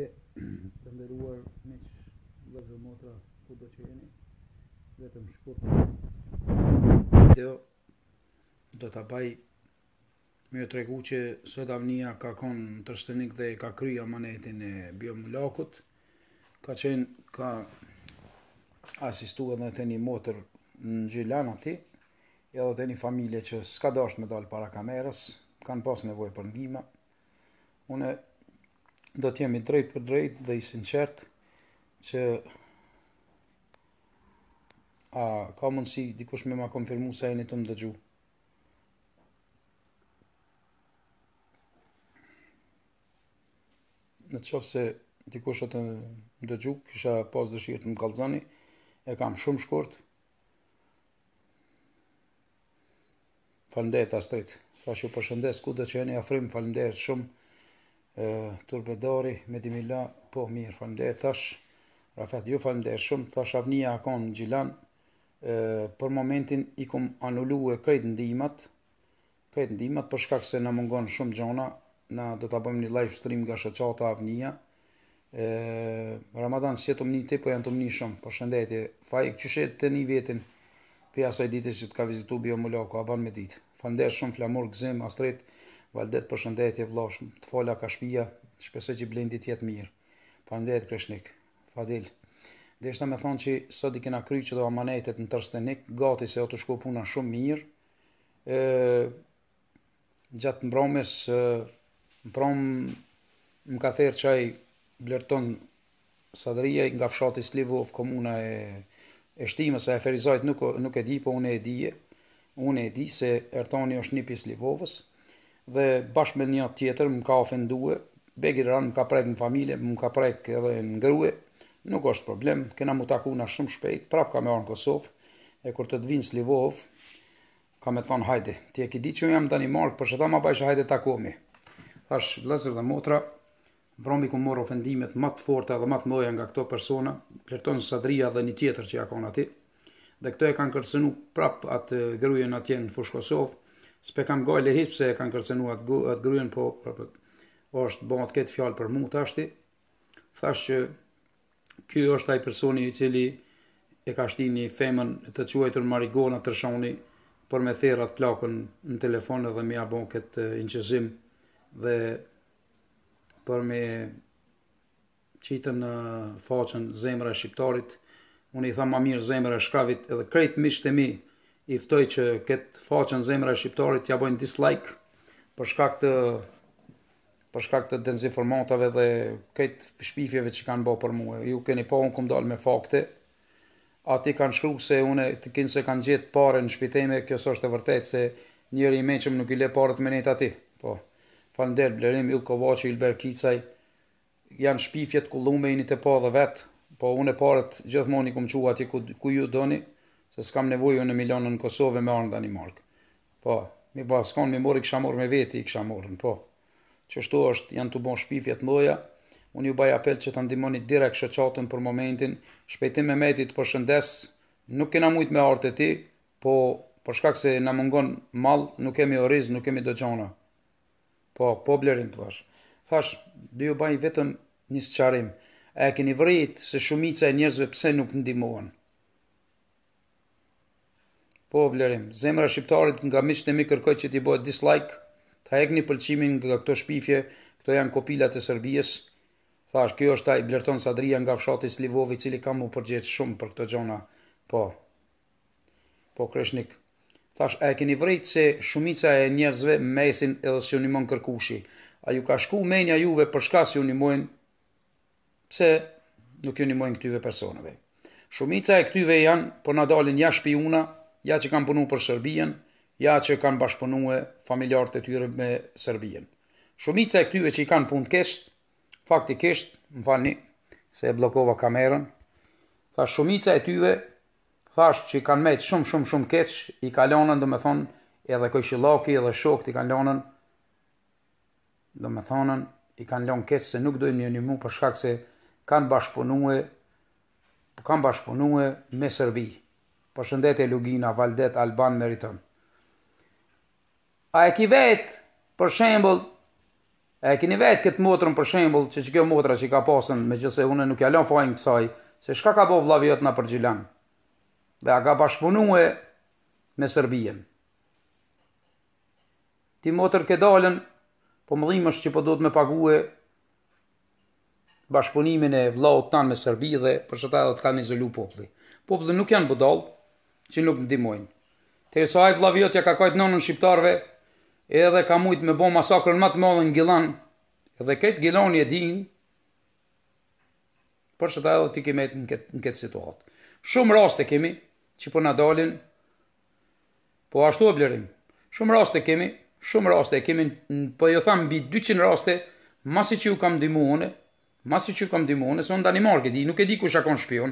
duke të ndëruar me gëzë dhe motra ku do që jeni dhe të më dhe do të baj me të regu që sot avnia ka konë në të dhe ka kryja manetin e biomulakut ka qenë ka asistu edhe të një motër në gjilana ti edhe të një familje që s'ka dashur me dalë para kamerës kanë pas nevojë për ndihmë unë do të jemi drejt për drejt dhe i sinqert që a ka mundësi dikush me ma konfirmu se e një të më dëgju në qofë se dikush atë më dëgju kisha pas dëshirë të më kalzani e kam shumë shkort falimderit astrit fa që përshëndes ku dhe që e një afrim falimderit shumë turbedari, me po mirë, falimderi, tash, Rafet, ju falimderi shumë, tash avnija akon në gjilan, për momentin i kom anullu e krejt ndimat, krejt ndimat, për shkak se në mungon shumë gjona, na do të bëjmë një live stream nga shëqata avnija, e, Ramadan, si e të mni ti, po janë po të mni shumë, për shëndetje, fajk, që shetë të një vetin, për jasaj ditës që të ka vizitu bio më loko, a ban me ditë, falimderi shumë, flamur, gëzim, astretë, Valdet për shëndetje vlosh, të fola ka shpia, shpesë që blindit jetë mirë. Falemderit kreshnik, Fadil. Dhe ishte me thonë që sot i kena kry që do amanetet në tërstenik, gati se o të shku puna shumë mirë. E, gjatë mbromis, e, mbrom më ka therë qaj blerton sadrija nga fshati Slivu of komuna e, e shtimës, e ferizajt nuk, nuk e di, po unë e dije, unë e di se Ertoni është një Slivovës, Livovës, dhe bashkë me një tjetër më ka ofendue, begir ran më ka prejt në familje, më ka prejt edhe në ngrue, nuk është problem, kena mu taku nga shumë shpejt, prap ka me orë në Kosovë, e kur të të vinë Slivov, ka me thonë hajde, ti e ki di që jam të një markë, për shëta ma bajshë hajde takomi. Thash, vlasër dhe motra, vrombi ku morë ofendimet më të forta dhe më të nga këto persona, plerton Sadria dhe një tjetër që ja aty. Dhe këto e kanë kërcënuar prap atë gruajën atje në fushë Kosovë, s'pe kam gaj lehis pëse e kanë kërcenu atë gruen, po, po, po është bëhat këtë fjalë për mu të ashti, thash që kjo është ai personi i cili e ka shti një femën të quajtur marigona të rëshoni për me therat plakën në telefonë dhe me abon këtë inqezim dhe për me qitën në faqën zemrë e shqiptarit, unë i tha ma mirë zemrë e shkavit edhe krejtë mishë të mi i ftoj që këtë façën zemra e shqiptarit t'ja bojnë dislike për shkak të për shkak të dezinformatave dhe këtë shpifjeve që kanë bërë për mua. Ju keni pa po, unë kom me fakte. Ati kanë shkru se unë të se kanë gjithë pare në shpiteme, kjo së është e vërtet se njëri i meqëm nuk i le pare të menet ati. Po, falender, blerim, il Vaci, il berkicaj, janë shpifjet të i një të pa dhe vetë, po une pare gjithmonë i kom qua ku ju doni, se s'kam nevojë unë milionën në Kosovë me ardhën i Mark. Po, mi pa s'kan mi mori kisha marr me veti i kisha marrën, po. Çështo është janë të bën shpifje të mëdha. Unë ju baj apel që të ndimoni direkt shëqatën për momentin, shpejtim me metit për shëndes, nuk kena mujt me artë ti, po për shkak se na mungon mall, nuk kemi oriz, nuk kemi dëgjona. Po, po blerim po thash. Thash, do ju baj vetëm një sqarim. A e keni vrit se shumica e njerëzve pse nuk ndihmohen? Po, vlerim. Zemra shqiptarit nga miqt e mi kërkoj që ti bëhet dislike, ta ekni pëlqimin nga këto shpifje, këto janë kopilat e Serbisë. Thash, kjo është taj Blerton Sadria nga fshatis Livovi, cili kam mu përgjetë shumë për këto gjona. Po, po, kreshnik. Thash, e keni vrejtë se shumica e njerëzve mesin edhe si unimon kërkushi. A ju ka shku menja juve për shka si unimon, pse nuk ju unimon këtyve personave. Shumica e këtyve janë, po nadalin jashpi una, ja që kanë punu për Serbien, ja që kanë bashkëpunu e familjarët e tyre me Serbien. Shumica e këtyve që i kanë punë kesht, faktikisht, më falni, se e blokova kamerën, tha shumica e tyre thash që i kanë mejtë shumë, shumë, shumë keç, i kalonën, dhe me thonë, edhe këjshiloki, edhe shokët i kanë lonën, dhe me thonën, i kanë lënë keç se nuk dojmë një një mu, për shkak se kanë bashkëpunu e, kanë bashkëpunu me Serbijë. Për shëndet e Lugina, Valdet, Alban, Meriton. A e ki vetë, për shembol, e kini vetë këtë motrën për shembol, që që kjo motra që ka pasën, me gjëse une nuk jalon fajnë kësaj, se shka ka bo vlaviot në përgjilan, dhe a ka bashkëpunu e me Sërbijen. Ti motër ke dalën, po më dhimë është që po do të me paguë bashkëpunimin e vlaut tanë me Sërbijen, dhe për shëta edhe të kanë izolu popli. Popli nuk janë budalë, që nuk ndihmojnë. Te sa ai vllaviot ja ka kajt nënën shqiptarve, edhe ka mujt me bëm masakrën më të madhe në Gjilan, edhe kët Gjilan e din, por çfarë do ti kemi në kët në kët situatë. Shumë raste kemi që po na dalin po ashtu e blerim. Shumë raste kemi, shumë raste kemi, po ju jo tham mbi 200 raste, masi që ju kam ndihmuar, masi që ju kam ndihmuar, se on tani marketi, nuk e di kush ka qenë shpion,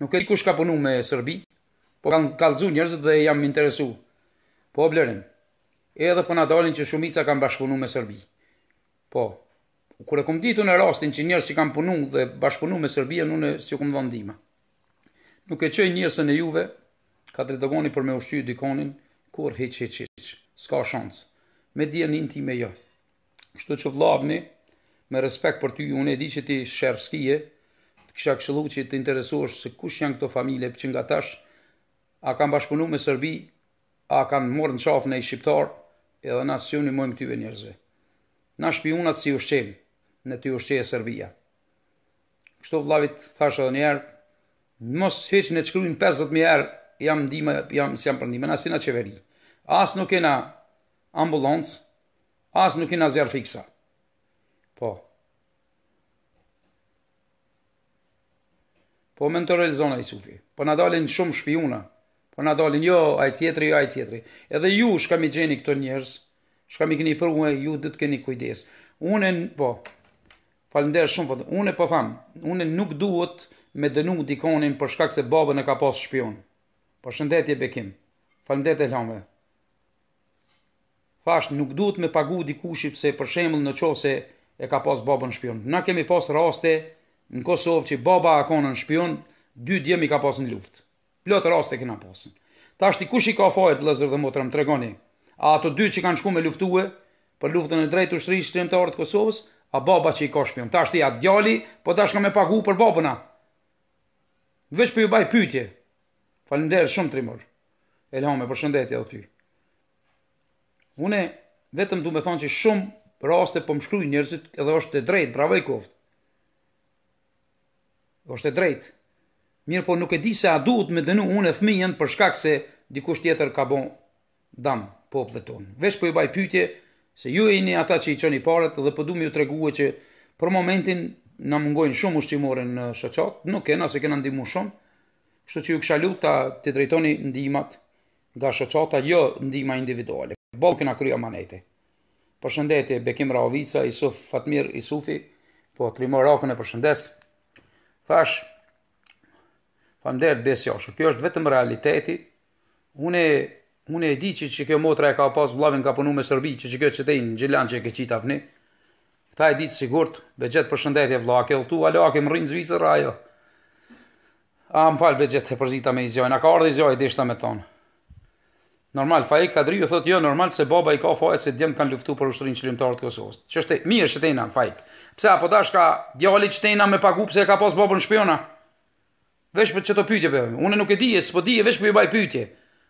nuk e di kush ka punuar me Serbi, po kanë kalzu njerëzit dhe jam interesu. Po blerim, edhe po na dalin që shumica kanë bashkëpunu me sërbi. Po, kur e ditu në rastin që njerëz që kanë punu dhe bashkëpunu me Serbi, në në si këmë dhëndima. Nuk e qëj njerëzën e juve, ka të për me ushqy dikonin, kur heq heq heq, s'ka shansë, me djenin ti me jo. Kështu që vlavni, me respekt për ty, unë e di që ti shërskije, të kisha këshëllu që të interesuash se kush janë këto familje, për që nga tashë, a kanë bashkëpunu me Serbi, a kanë morë në qafë në i shqiptarë, edhe na si unë mojmë tyve njerëzve. Na shpionat si ushqem, në ty ushqeje Serbia. Kështu vlavit thash edhe njerë, mos heq në qkryin 50.000 erë, jam ndime, jam, si jam përndime, na si na qeveri. As nuk kena ambulancë, as nuk kena zjarë fiksa. Po. Po me zona i sufi. Po në dalin shumë shpionat, Po na dalin jo ai tjetri, jo ai tjetri. Edhe ju shka mi gjeni këto njerëz, shka mi keni për ju do të keni kujdes. Unë po. Falënder shumë po, Unë po tham, unë nuk duhet me dënu dikonin për shkak se babën e ka pas shpion. Për shëndetje bekim. Falënder të lamve. Fash nuk duhet me pagu dikush pse për shembull në çonse e ka pas babën shpion. Na kemi pas raste në Kosovë që baba ka qenë shpion, dy djem i ka pasën luftë. Plot raste kena pasën. Ta shti kush i ka fajt, lëzër dhe motrëm, të regoni. A ato dy që kanë shku me luftue, për luftën e drejtë ushtërisë shtërim të orët Kosovës, a baba që i ka shpion. Ta shti atë djali, po ta ka me pagu për babëna. Veç për po ju baj pytje. Falimderë shumë të rimër. Elhame, për shëndetja dhe ty. Une, vetëm du me thonë që shumë raste për po mshkruj njërzit edhe është e drejtë, bravo i koftë. është e drejtë. Mirë po nuk e di se a duhet me dënu unë e fëmijën për shkak se dikush tjetër ka bon dam poplë tonë. Vesh po i baj pytje se ju e një ata që i qëni paret dhe po du mi ju tregua që për momentin në mungojnë shumë ushtimore në shëqat, nuk kena se kena ndimu shumë, kështu që ju kësha ta të drejtoni ndimat nga shëqata, jo ndima individuale. Bolë kena krya manete. Përshëndetje Bekim Raovica, Isuf Fatmir Isufi, po Trimor e përshëndes. Fashë, Fander desh jashtë. Kjo është vetëm realiteti. Unë unë e di që, që kjo motra e ka pas vllavin ka punuar me Serbi, që, që kjo qytetin Gjilan që e ke qit apni. Kta e di të sigurt, me gjithë përshëndetje vlla, ke u tua lakë më rrin Zvicër ajo. A më fal be gjithë përzita me izjojnë, a ka ardhë izjojnë, dishta me thonë. Normal, Faik Kadriju thot jo, normal se baba i ka fajt se djemë kanë luftu për ushtërin qëllimtarët Kosovës. Që është e, mirë qëtejna, Faik. Pse, apo dashka, është ka djali qëtejna me pagu pse e ka pas babën shpiona? Faik. Vesh për çeto pyetje bëj. Unë nuk e di, s'po di, vesh për i baj pyetje.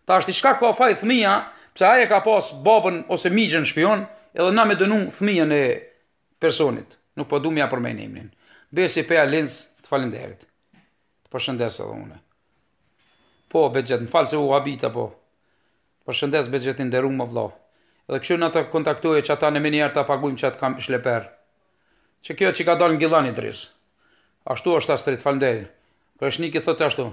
Tash ti çka ka faj fëmia, pse ai e ka pas babën ose miqën shpion, edhe na me dënu fëmia në personit. Nuk po duam ja përmend emrin. Besi pe Alenc, të falenderit. Të përshëndes edhe unë. Po, bexhet, më fal se u habita po. Të përshëndes i nderuar më vëlla. Edhe kështu na të kontaktoje çata në menjëher ta paguim çat kam shleper. Çe kjo çka dal në Gjillani Dris. Ashtu është as tret falenderit. Kërshniki thot e ashtu.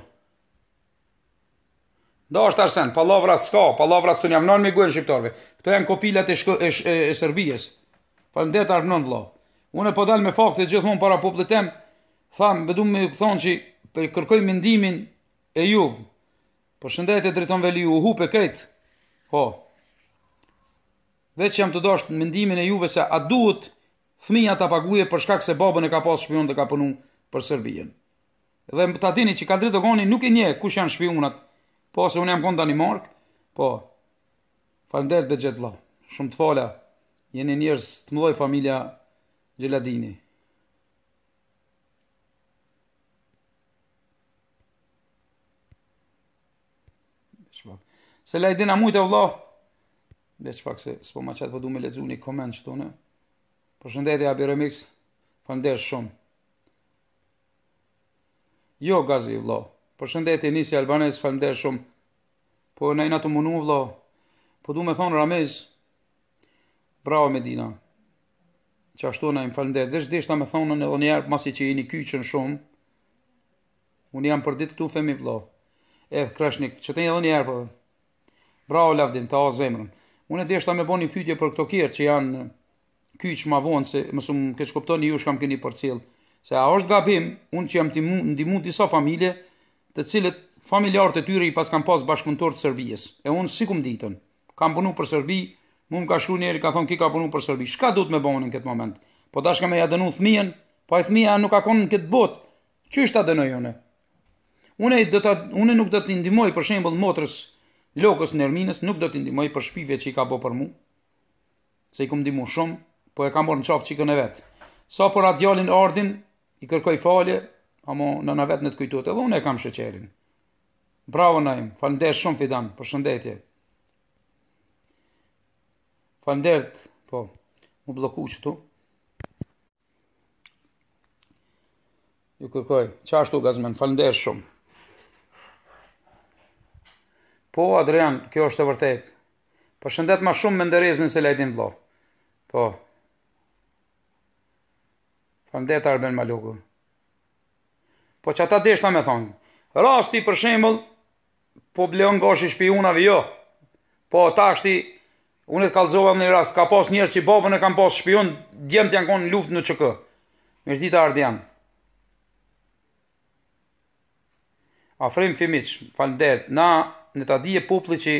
Do është arsen, palavrat s'ka, palavrat s'un jam nën me guen shqiptarve. Këto janë kopilat e, shko, e, e, e Serbijes. arnën vla Unë e podal me fakte gjithmonë para poplit Thamë, tham, bedu me thonë që për kërkoj mendimin e juvë. Për shëndajt e dreton veli ju, hu për Ho. Vecë jam të dosht mendimin e juve se a duhet thmija të paguje për shkak se babën e ka pas shpion dhe ka punu për Serbijen dhe ta dini që Kadri Dogoni nuk e nje kush janë shpionat, po se unë jam konë Danimark, po, falender dhe gjithë la, shumë të fala, jeni njërës të mëlloj familja Gjeladini. Se la i dina mujtë e vla, dhe që pak se s'po ma qëtë po du me ledzu një komend që tonë, përshëndetje Abiremix, falender shumë. Jo, gazi, vlo. Për shëndet e nisi albanes, falemder shumë. Po, në i të munu, vlo. Po, du me thonë, Ramez. Bravo, Medina. Që ashtu në im falmder. Dhe shdi shta me thonë, në njerë, masi që i një kyqën shumë. Unë jam për ditë këtu, femi, vlo. E, kreshnik, që të një njerë, po. Bravo, lavdim, ta o zemrën. Unë e dhe shta me bo një pytje për këto kjerë që janë kyqë ma vonë, se mësum këtë shkoptoni ju shkam këni për cilë se a është gabim unë që jam timu, ndimu disa familje të cilët familjarët e tyre i pas kam pas bashkëpunëtor të Serbisë. E unë si kum ditën, kam punu për Serbi, mu më ka shku njeri ka thonë ki ka punu për Serbi, shka du të me bonë në këtë moment? Po dashka me ja dënu thmijën, po e thmija nuk ka konë në këtë botë, që ishtë ta dënoj une? Une, do të, une nuk do të indimoj për shembol motrës lokës në Erminës, nuk do të indimoj për shpive që i ka bo për mu, se i kum dimu shumë, po e ka borë në qafë qikën e vetë. Sa so po për atë djallin ardhin, i kërkoj falje, amo në në vetë në të kujtuat, edhe unë e kam shëqerin. Bravo na im, falender shumë fidan, për shëndetje. Falendert, po, më bloku që tu. Ju kërkoj, qashtu gazmen, falnder shumë. Po, Adrian, kjo është e vërtet. Për shëndet ma shumë me ndërezin se lejtin vlo. Po, Falemdet Arben Maloku. Po që ata ta me thonë, rasti për shembol, po bleon gosh i shpionave, jo. Po ta është unë të kalzova në një rast, ka pas njërë që babën e kam pas shpion, djemë të janë konë luft në qëkë. Mirë ditë ardhë janë. Afrim Fimic, falemdet, na në të adije popli që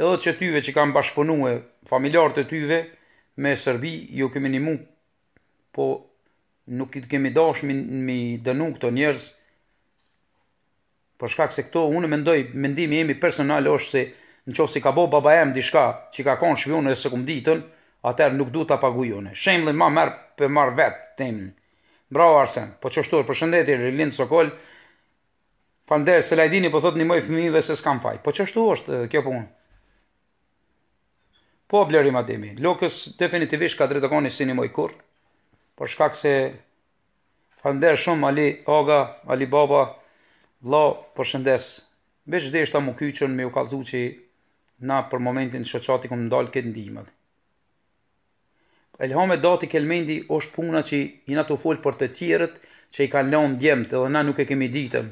edhe që tyve që kam bashkëpunu e familjarët e tyve, me Sërbi, ju jo kemi një mu, po nuk i kemi dosh mi, mi dënu këto njerëz, Po shkak se këto, unë mendoj, mendimi jemi personal është se në qofë si ka bo baba em diçka që ka konë shpionë e së këmë ditën, atër nuk du të apagujone. Shemlin ma merë për marë vetë temin. Bravo Arsen, po që shtorë, Rilind Sokol, falderë, se lajdini po thot një mojë fëmijive se s'kam faj. Po që shtu është kjo punë? Po, blerim atemi, lokës definitivisht ka drejtë koni si Por shkak se falender shumë Ali Aga, Ali Baba, vla për shëndes. Beqë dhe ishta më kyqën me u kalzu që na për momentin që qati këmë ndalë këtë ndihimet. Elhame dati kelmendi është puna që i na të folë për të tjerët që i kanë lanë djemët edhe na nuk e kemi ditëm.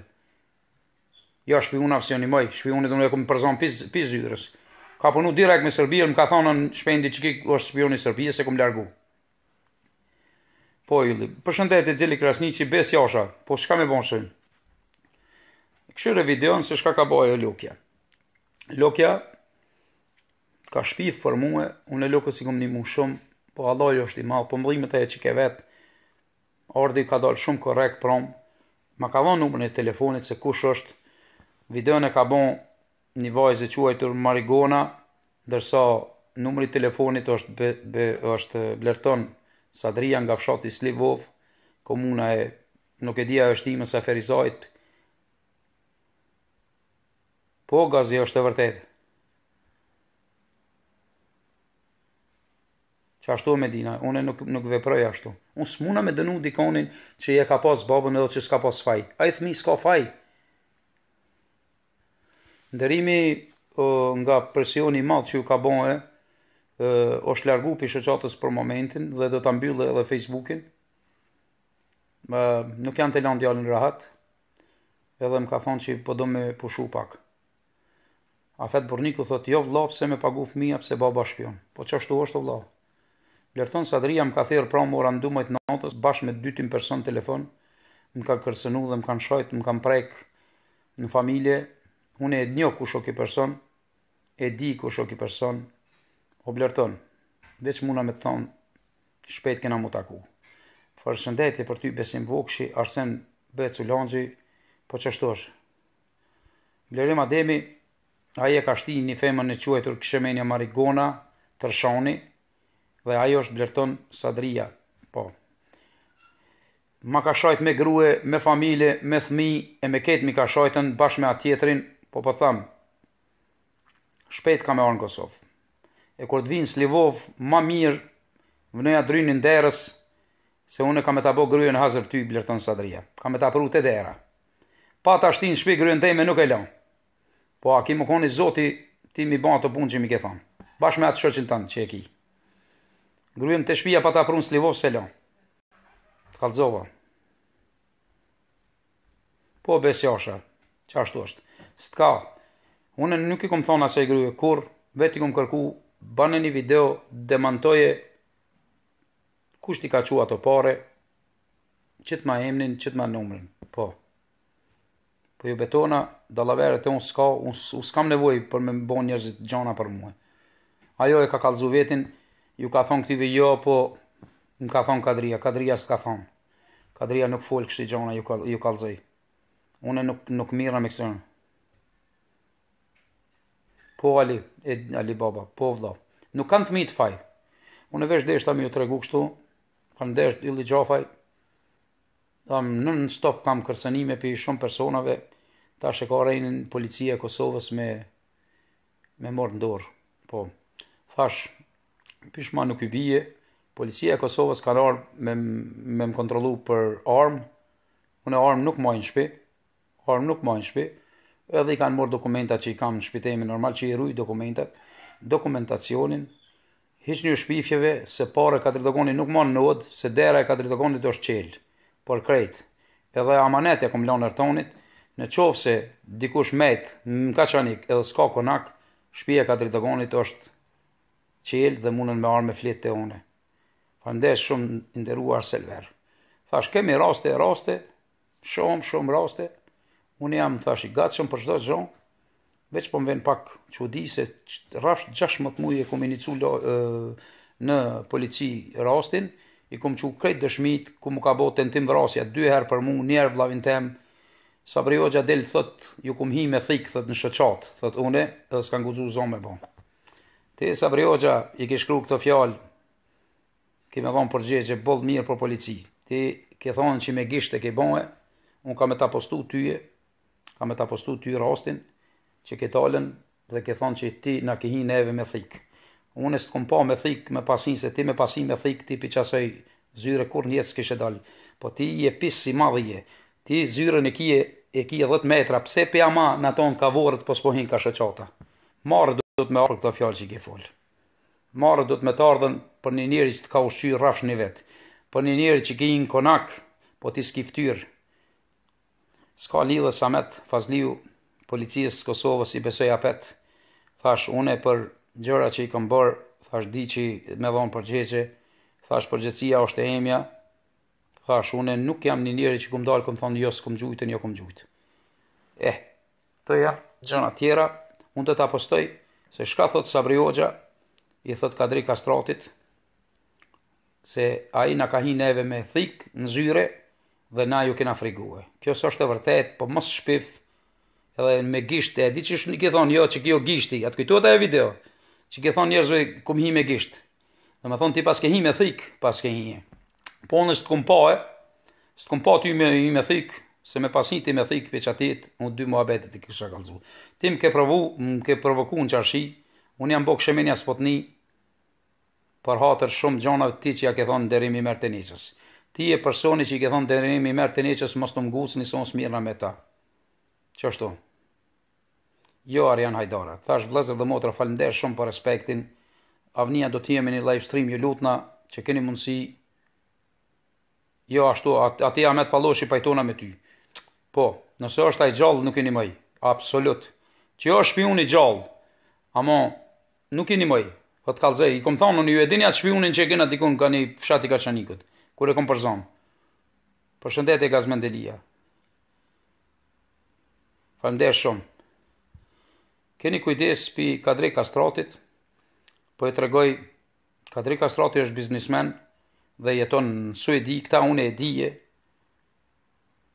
Ja, jo, shpi unë afës janë i maj, shpi unë edhe unë e këmë përzan për zyrës. Ka punu direkt me Sërbija, më ka thonë në shpendi që kikë është shpionë i Sërbija, se këmë largu. Po, shëndet përshëndetje, Gjeli Krasnici, Bes Jasha, po, shka me bon shënë? Këshyre videon se shka ka bojë Lukja. Lukja ka shpif për muë, unë e Lukës si i një mu shumë, po Allah jo është i malë, po mëllimet e që ke vetë, ordi ka dalë shumë korek prom, ma ka dhonë numër një telefonit se kush është, videon e ka bon një vajzë e quajtur Marigona, dërsa i telefonit është, është blerton Sadria nga fshati Slivov, komuna e nuk e dia e është imës ferizajt. Po, gazi është e vërtet. Që ashtu me dina, une nuk, nuk veproj ashtu. Unë s'muna me dënu dikonin që je ka pas babën edhe që s'ka pas faj. A i thmi s'ka faj. Ndërimi nga presioni madhë që ju ka bonë, është largu për shëqatës për momentin dhe do të mbyllë edhe Facebookin. nuk janë të lanë djallin rahat, edhe më ka thonë që po do me pushu pak. A fetë burniku thotë, jo vla, pse me pagu fëmija, pse baba shpion. Po që ashtu është vla? Lërton së adria më ka thirë pra më orë në natës, bashkë me dytin person telefon, më ka kërsenu dhe më kanë shajtë, më kanë prek në familje, unë e njo ku ki person, e di ku ki person, Po blerton, dhe që muna me të thonë, shpet kena mu taku. Për shëndetje për ty besim vokshi, arsen bëhet su lëngjë, po qështosh. Blerim Ademi, aje e ka shti një femën në quajtur këshemenja Marigona, Tërshoni, dhe ajo është blerton Sadria, po. Ma ka shajt me grue, me familje, me thmi, e me ketë mi ka shajtën bashkë me atjetrin, po po thamë, shpet ka me orë në Kosovë e kur të vinë slivov, ma mirë, vënëja drynë në derës, se unë kam e ta po gryën hazër ty, blërton sadria. Kam e ta pru të dera. Pa të ashtin shpi gryën të nuk e lonë. Po, a ki më koni zoti, ti mi ba të punë që mi ke thonë. Bash me atë shëqin tanë që e ki. Gryën të shpia pa ta pru në slivov, se lonë. Të kalzova. Po, besjasha, që ashtu është. Së të ka, unë nuk i kom që asaj gryën kur, veti kom kërku bane një video, demantoje, kusht i ka qua ato pare, qëtë ma emnin, qëtë ma numrin, po. Po ju betona, dalavere të unë s'ka, unë s'kam nevoj për me bon njërzit gjana për muaj. Ajo e ka kalzu vetin, ju ka thonë këtive jo, po më ka thonë kadria, kadria s'ka thonë. Kadria nuk folë kështë i gjana, ju kalzaj. Une nuk mira me kësërën. Po Ali, e Ali Baba, po vëllau. Nuk kanë thmi të faj. Unë vesh deshta më tregu kështu. Kam desh illi gjafaj, Tam në në stop kam kërsenime për shumë personave. Tash e ka rënë policia e Kosovës me me mort në dorë. Po. thash, pishma nuk i bie. Policia e Kosovës kanë rënë me me kontrollu për armë. Unë armë nuk majnë në shtëpi. Armë nuk majnë në shtëpi edhe i kanë morë dokumentat që i kam në shpitejme, normal që i rruj dokumentat, dokumentacionin, hiç një shpifjeve se pare ka tritokoni nuk ma në nëdë, se dera e ka tritokoni të është qelë, por krejt, edhe amanet e kom lanë ertonit, në qovë se dikush met në kachanik, edhe s'ka konak, shpia ka tritokonit është qelë dhe mundën me arme flitë të une. ndeshë shumë nderuar selver. Thash, kemi raste, raste, shumë, shumë raste unë jam thash i gatshëm për çdo gjë, veç po më vjen pak çudi se rreth 16 muaj e kam inicu ë në polici rastin, i kam çu krejt dëshmit ku më ka bëu tentim vrasja dy herë për mua, një herë vllavin tem, Sabri Hoxha del thot, ju kum hi me thik, thot në shoqat, thot une, edhe s'kan guzu me bon. Ti Sabri i ke shkruq këto fjallë, ke me dhonë përgjegje, që mirë për polici. Ti ke thonë që me gishtë e ke bënë, un ka me ta postu tyje, ka me ta postu ty rastin që ke talën dhe ke thonë që ti në ke hi neve me thikë. Unë e kom pa me thikë me pasin se ti me pasin me thikë ti për qasaj zyre kur njësë kështë dalë. Po ti je pisë si madhë je. Ti zyre në kje e kje dhët metra. Pse për jama në tonë po ka vorët po s'pohin ka shëqata. Marë du të me arë këta fjallë që ke folë. Marë du të me të ardhen për një njëri që të ka ushqy rafsh një vetë. Për një njëri që ke i në konak, po ti s'ki s'ka lidhë Samet Fazliu, policisë Kosovës i besoj apet, thash une për gjëra që i këmë bërë, thash di që me dhonë përgjegje, thash përgjegjësia është e emja, thash une nuk jam një njëri që këmë dalë, këmë thonë jo s'kum jo, gjujtë, njo këmë gjujtë. E, të ja, gjëna tjera, unë të të apostoj, se shka thot Sabri Hoxha, i thot Kadri Kastratit, se ai i ka kahin neve me thikë në zyre, dhe na ju kena frigue. Kjo së është e vërtet, po mos shpif, edhe me gisht, e di që shumë një ke thonë, jo, që kjo gishti, atë kujtu e video, që ke thonë njërzve, kum hi me gisht, dhe me thonë ti pas ke hi me thik, pas ke hi me, po në s'të kum po e, kum po ty me hi me thik, se me pas një ti me thik, për që atit, unë dy mua betit i kësha kalëzu. Ti më ke provu, më ke provoku në qarëshi, unë jam bëk shemenja spotni, për hatër shumë gjonat ti që ja ke thonë derimi mërë të njëqës ti e personi që i ke thonë dërënim i mërë të një që së mos të mgucë një sonë smirna me ta. Që ashtu? Jo, Arjan Hajdara. Thash vlezër dhe motra falender shumë për respektin. Avnia do t'jemi një live stream ju lutna që keni mundësi. Jo, ashtu, at ati Ahmet Paloshi pajtona me ty. Po, nëse është ajë gjallë, nuk e një mëj. Absolut. Që është shpion i gjallë. Amo, nuk e një mëj. Po të i kom thonë, në ju e të shpionin që e kena dikun ka një fshati ka qanikut kur e kom Për shëndet e gazmendelia. Falemder shumë. Keni kujdes për Kadri Kastratit, po e tregoj Kadri Kastrati është biznismen dhe jeton në Suedi, këta unë e dije,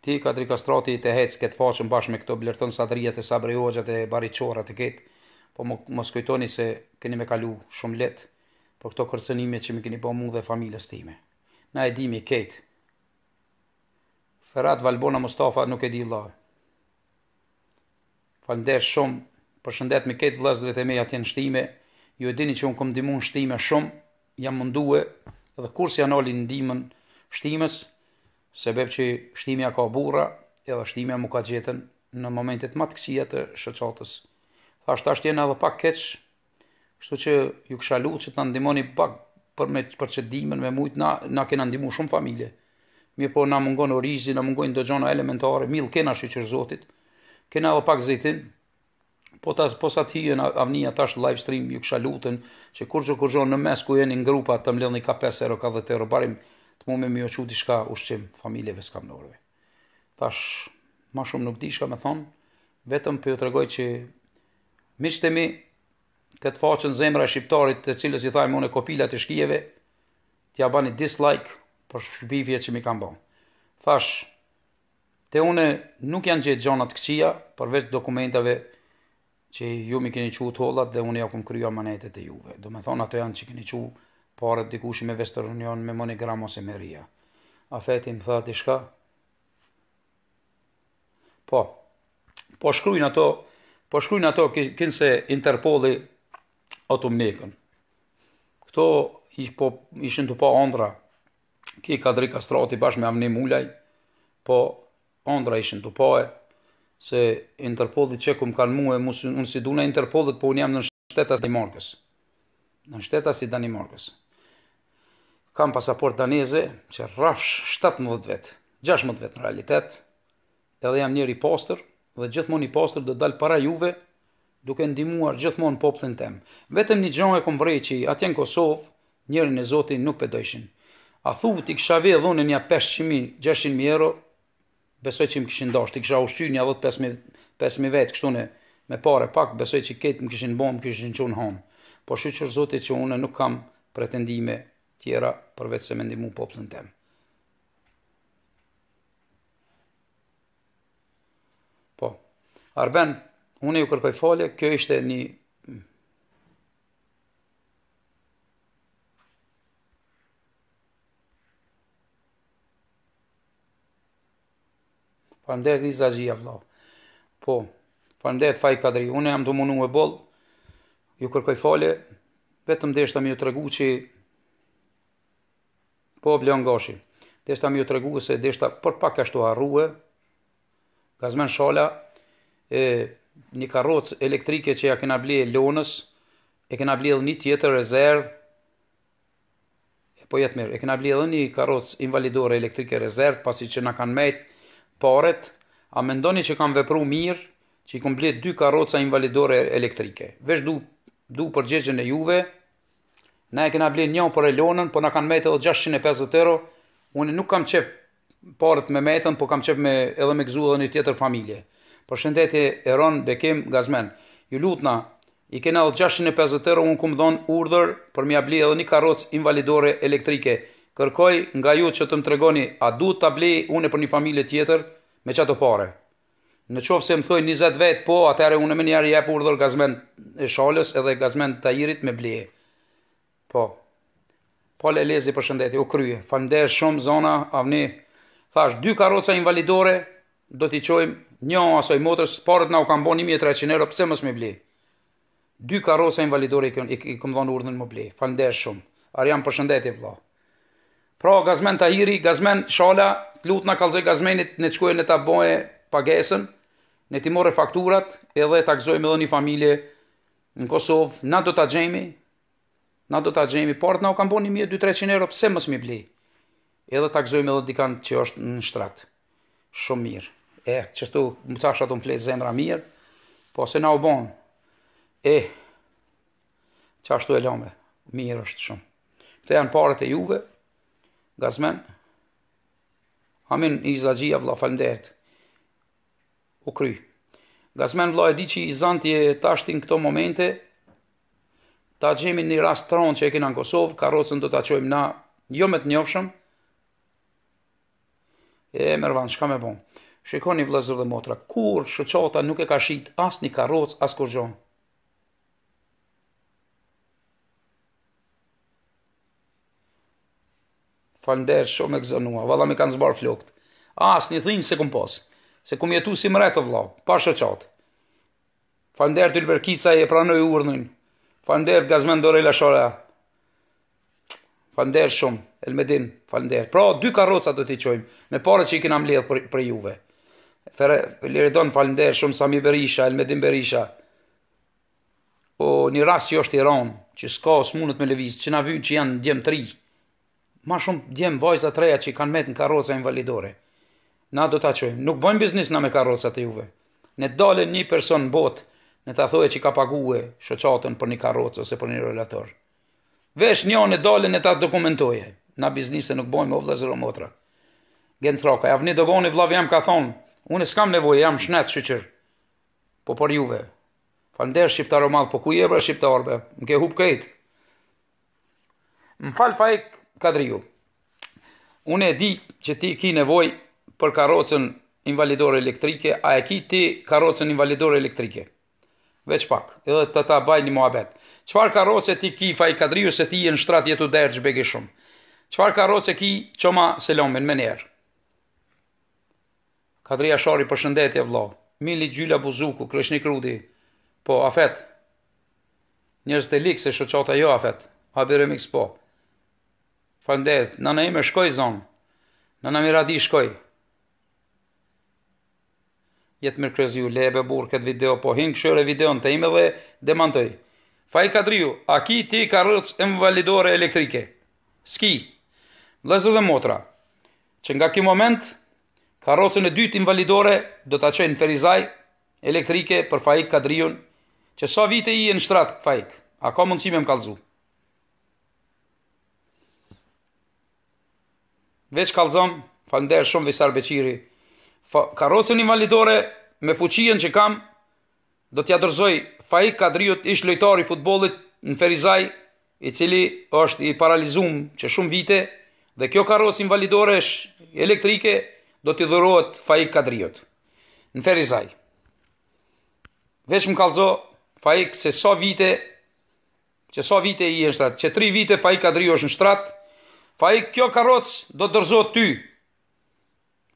ti Kadri Kastrati të hecë këtë faqën bashkë me këto blerton sadrijet e sabrejojët e bariqorat e ketë, po mos skujtoni se keni me kalu shumë letë po këto kërcenime që me keni po mu dhe familës time na e dimi kejt. Ferat Valbona Mustafa nuk e di Allah. Falnder shumë, për shëndet me ketë vlasve të meja tjenë shtime, ju e dini që unë kom dimun shtime shumë, jam munduë, dhe kur si janë olin ndimën shtimes, sebeb që shtimja ka bura, edhe shtimja mu ka gjetën në momentet matë kësia të shëqatës. Thashtasht jenë edhe pak keqë, Kështu që ju kshalu që të ndimoni pak për me për çdimën me mujt na na kena ndihmu shumë familje. Mi po na mungon orizi, na mungojnë do gjona elementare, mill kena shoqër Zotit. Kena edhe pak zeytin. Po ta po sa ti në avnia tash live stream ju kisha lutën që kur çu kurjon në mes ku jeni në grupa të mbledhni ka 5 euro ka 10 euro barim të mu me më qu diçka ushqim familjeve skamnorëve. Tash më shumë nuk di çka më thon, vetëm po ju tregoj që miqtë mi këtë faqën zemra e shqiptarit të cilës i thajmë unë kopila kopilat e shkijeve, t'ja bani dislike për shpifje që mi kam bon. Thash, të une nuk janë gjithë gjonat këqia përveç dokumentave që ju mi keni qu të hollat dhe unë ja kum kryo manetet e juve. Do me thonë ato janë që keni qu parët dikushi me Vester Union, me Monigram ose me Ria. A feti më thati shka? Po, po shkryjnë ato, po shkryjnë ato kënë se Interpoli ato mnekën. Këto ish po, ishën të pa po ondra, ki ka dri kastrati bashkë me amni mullaj, po ondra ishën të pa po e, se interpodit që këmë kanë muë, unë si në interpodit, po unë jam në shtetas Danimarkës. Në shtetas i Danimarkës. Kam pasaport danese, që rafsh 17 vetë, 16 vetë në realitet, edhe jam njëri poster, dhe gjithmonë i poster dhe dalë para juve, duke ndimuar gjithmonë popullin tem. Vetëm një gjongë e kom vreqi, atje në Kosovë, njërin e Zotin nuk pëdojshin. A thu, t'i kësha vë dhune një 500.000, 600.000 euro, besoj që më këshin dasht, t'i kësha ushqy një 5000 vetë, këtu ne me pare pak, besoj që ketë më këshin bom, më këshin qënë hanë. Po shuqër Zotit që une nuk kam pretendime tjera përvec se me ndimu në tem. Po, arben unë ju kërkoj falje, kjo ishte një Falemderit i zazhi ja Po, falemderit faj kadri. Unë jam të mundu e boll. ju kërkoj falje, vetëm deshta më ju të regu që... Po, blion gashi. Deshta më ju të se deshta për pak ashtu harruë, gazmen shola e, një karrocë elektrike që ja kena blerë lonës, e kena blerë një tjetër rezervë. E po jetë mirë, e kena blerë një karrocë invalidore elektrike rezervë pasi që na kanë mejtë paret. A mendoni që kam vepru mirë që i kom blerë dy karroca invalidore elektrike? Veç du du përgjegjen e juve. Na e kena blerë një për lonën, po na kanë mejtë edhe 650 euro. Unë nuk kam qepë parët me metën, po kam qep me, edhe me gzu edhe një tjetër familje për shëndetje Eron Bekim Gazmen. Ju lutna, i kena dhe 650 euro unë kumë dhonë urdhër për mi abli edhe një karoc invalidore elektrike. Kërkoj nga ju që të më tregoni, a du të abli une për një familje tjetër me qatë pare. Në qofë se më thoj 20 vetë, po, atëre unë me njerë jepë urdhër gazmen e shalës edhe gazmen të me blie. Po, po le lezi për shëndetje, u krye. Falmder shumë zona, avni, thash, dy karoca invalidore, do t'i qojmë një asoj motrës, parët nga u kam bo 1300 euro, pëse mësë me bli? Dy karosa invalidore i, i, i, këmë dhonë urdhën më bli, falender shumë, arë jam përshëndetje vla. Pra, gazmen Tahiri, gazmen Shala, lutë nga kalzoj gazmenit, në të shkojnë në të boje pagesën, në ti more fakturat, edhe të akzojmë edhe një familje në Kosovë, na do t'a gjemi, na do t'a gjemi, parët nga u kam bo 1200 euro, pëse mësë me bli? edhe takzojmë edhe dikant që është në shtrat. Shumë mirë e qështu më tash ato më fletë zemra mirë, po se na u bonë, e, që ashtu e lome, mirë është shumë. Këte janë paret e juve, gazmen, amin i zagjia vla falmderit, u kry. Gazmen vla e di që i zanti e tashtin këto momente, ta gjemi një rast tronë që e kina në Kosovë, karocën do të qojmë na, jo me të njofshëm, e mërvan, shka me bonë. Shikoni vëllezër dhe motra, kur shoqata nuk e ka shqit as një karroc as kur gjonë. Falnder shumë e valla me kanë zbarë flokët. As një se kum posë, se kum jetu si mretë të pa shëqotë. Falnder të lëbërkica e pranoj urnën. Falnder të gazmen dore i Falnder shumë, elmedin, falnder. Pra, dy karroca do t'i qojmë, me pare që i kina mledhë për, për juve. Fere, liriton falimderit shumë Sami Berisha, Elmedin Berisha. Po një rast që është i ronë, që s'ka së mundët me levizë, që na vynë që janë djemë tri. Ma shumë djemë vajza treja që i kanë metë në karosa invalidore. Na do të qojmë, nuk bojmë biznis na me karosa të juve. Ne dalën një person në botë, ne të thoje që ka paguë shëqatën për një karosa ose për një relator. Vesh një anë e dalën e ta dokumentoje. Na e nuk bojmë o vlazër motra. Gjenë dogoni vlavë jam ka thonë, Unë s'kam nevojë, jam shnet, shqyqër. Po për juve. Falnder shqiptar o madhë, po ku je bra shqiptar be? M'ke hub kët. M'fal fai kadri ju. Unë e di që ti ke nevojë për karrocën invalidore elektrike, a e ke ti karrocën invalidore elektrike? Veç pak, edhe të ta baj një muabet. Qfar ka ti ki faj i kadriju se ti e në shtrat jetu dërgjë begi shumë? Qfar ka ki qoma selomin me njerë? Kadria Shori për shëndetje vlo, Mili Gjyla Buzuku, Kreshni Krudi, po, afet, njërës të likë se shëqota jo afet, a bërëm i këspo, fëndet, në në ime shkoj zonë, në në miradi shkoj, jetë mirë kërëzi lebe burë këtë video, po hinë këshore video në të ime dhe demantoj, fa kadriu, kadriju, a ki ti ka rëtës e validore elektrike, s'ki, dhe dhe motra, që nga ki moment, Karrocën e dytë invalidore do ta çojnë ferizaj elektrike për Faik Kadriun, që sa vite i në shtrat Faik. A ka mundësi më kallzu? Veç kallzon, falnder shumë Visar Beqiri. Karrocën invalidore me fuqinë që kam do t'ja dorëzoj Faik Kadriut, ish lojtar i futbollit në Ferizaj, i cili është i paralizuar që shumë vite dhe kjo karrocë invalidore është elektrike, do t'i dhurohet Faik Kadriut. Në Ferizaj. Vesh më kalzo Faik se sa so vite që sa so vite i është atë, që tri vite Faik Kadri është në shtratë, Faik kjo karoc do të ty.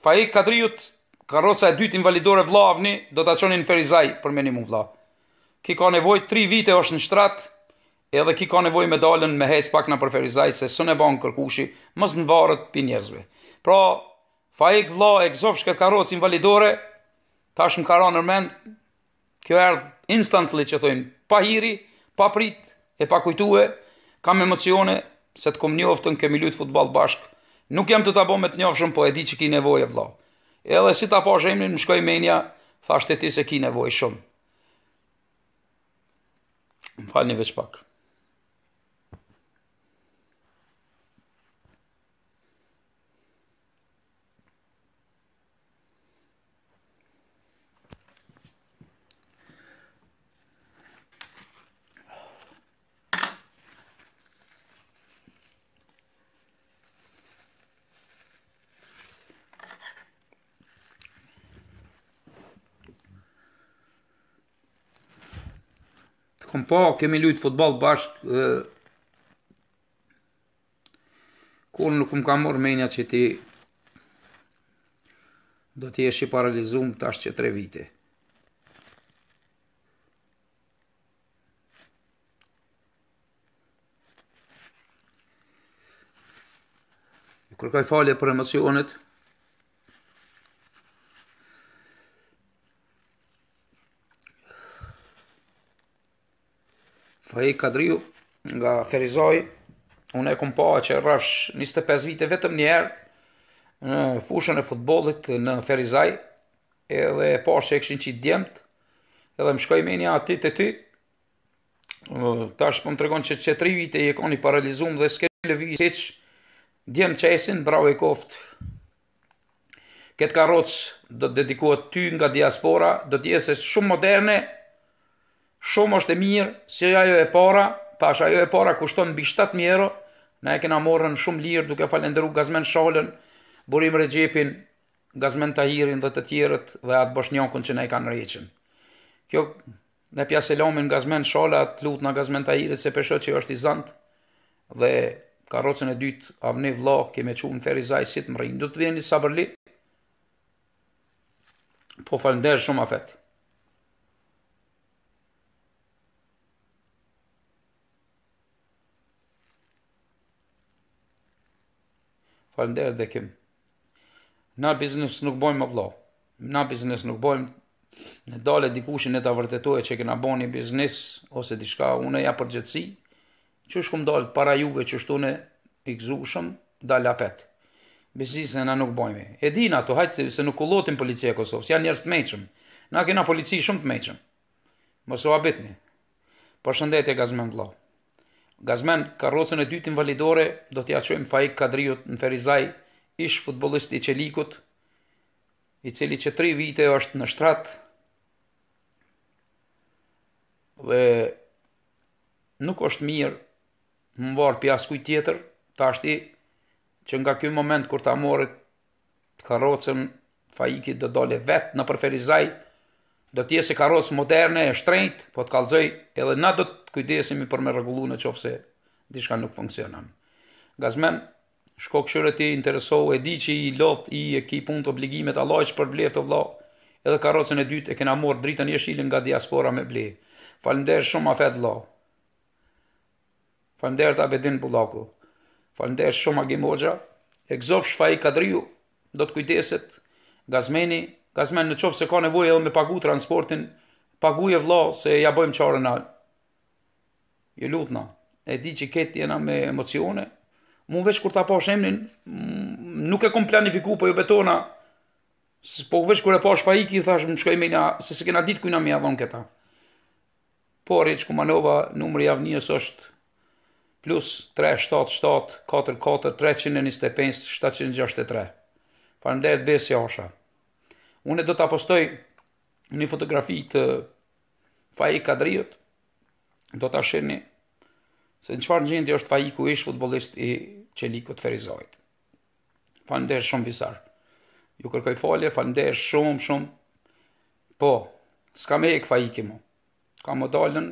Faik Kadriut karoca e dytë invalidore vla avni do t'a aqoni në Ferizaj për menimu vla. Ki ka nevoj tri vite është në shtratë, edhe ki ka nevoj me dalën me hec pak në për Ferizaj se së ne banë kërkushi, mësë në varët për njerëzve. Pra, Faik vla e këzofsh këtë karotës invalidore, tash më kara nërmend, kjo erdh instantly që thujmë, pa hiri, pa prit, e pa kujtue, kam emocione, se të kom një oftën kemi lujtë futbal bashkë, nuk jam të të abomet një oftën, po e di që ki nevoj e vla. E dhe si ta po shemni, në shkoj menja, thashtë e ti se ki nevoj shumë. Më falë një veç pakë. po, kemi lujtë futbol bashk, kur nuk më ka morë menja që ti do t'i eshi paralizum tash që tre vite. Kërkaj falje për emocionet, i Kadriu nga Ferizaj unë e kum pa që rrash 25 vite vetëm një herë në fushën e futbolit në Ferizaj, edhe e pa që e këshin qitë edhe më shkoj menja aty të ty, tash po më tregon që që 3 vite i e koni paralizum dhe s'ke lëvi hiç. djem çesin, qesin, bravo e koftë. Këtë karocë do të dedikohet ty nga diaspora, do të shumë moderne, shumë është e mirë, si ajo e para, tash ajo e para kushton mbi 7000 euro, na e kena morën shumë lirë duke falendëruar Gazmen Shalën, burim Rexhepin, Gazmen Tahirin dhe të tjerët dhe atë bashnjakun që na e kanë rrecën. Kjo na pja selamën Gazmen Shala, at lut na Gazmen Tahirit se peshoj që është i zant dhe karrocën e dytë avni vlla kemë çuar në Ferizaj si të mrin. Do të vjen i Sabrli. Po falender shumë afet. Falem dhe Na biznes nuk bojmë më vlo. Na biznes nuk bojmë. Në dole dikushin e të vërtetu e që këna bo një biznes, ose di unë e ja përgjëtsi, që shkëm dole para juve që shtu në i këzushëm, dole apetë. Biznes në na nuk bojmë. E di na hajtë se nuk kulotin policia e Kosovës, janë njerës të meqëm. Na kena polici shumë të meqëm. Mosu abitni. Përshëndet e gazmen vlo. Gazmen, karrocën e dytë invalidore do t'ja qojmë Faik Kadriut në Ferizaj, ish futbolist i Qelikut, i cili që 3 vite është në shtrat, dhe nuk është mirë më varë pja skuj tjetër, ta është i që nga ky moment kur ta morit karrocën Faikit do dole vetë në Ferizaj, do të jesh karrocë moderne e shtrenjtë, po të kallëzoj edhe na do të kujdesemi për me rregullu në qofse diçka nuk funksionon. Gazmen, shko këshore ti interesou e di që i loft i e ki pun të obligimet Allah që për blef të vla, edhe karocën e dytë e kena morë dritën jeshilin nga diaspora me blef. Falender shumë a fed vla. Falender të abedin bulaku. Falender shumë a gimogja. E gzof shfa i kadriju, do të kujdeset gazmeni Ka në qofë se ka nevoj edhe me pagu transportin, pagu e vla se ja bëjmë çorën në Je lutna, e di që ketë jena me emocione, mu veç kur ta pa shemnin, nuk e kom planifiku, po ju jo betona, po veç kur e pa shfaiki, thash më shkoj me nga, se se kena ditë kujna me javon këta. Po, rrëq ku manova, i javnijës është plus 377 44 325 763. besi asha. Unë do të apostoj një fotografi të faji Kadriot, do të asheni se në qëfar në gjendje është Fai ku ishë futbolist i qelikut të ferizojt. Falemderë shumë visar. Ju kërkoj falje, falemderë shumë, shumë. Po, s'ka me e këfai ki Ka më dalën,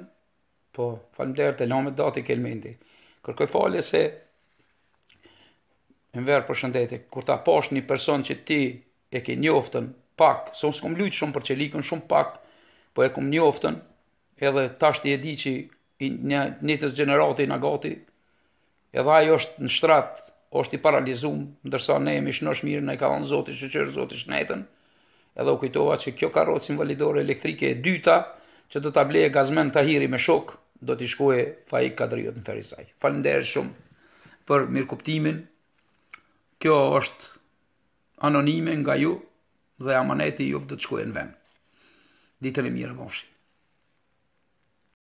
po, falemderë të lomët dati ke lëmendi. Kërkoj falje se në verë përshëndetje, kur ta posh një person që ti e ke njoftën, pak, se unë s'kom lujtë shumë për qelikën, shumë pak, po e kom njoftën, edhe tash të jedi që një njëtës generati në gati, edhe ajo është në shtratë, është i paralizum, ndërsa ne jemi shnosh mirë, ne ka dhënë zotish që qërë shnetën, edhe u kujtova që kjo karoci invalidore elektrike e dyta, që do të bleje gazmen të me shok, do t'i shkuje faj kadriot në ferisaj. Falenderë shumë për mirë kuptimin, kjo është anonime nga ju, dhe amaneti juve do të shkojë në vend. Ditën e mirë, bofshi.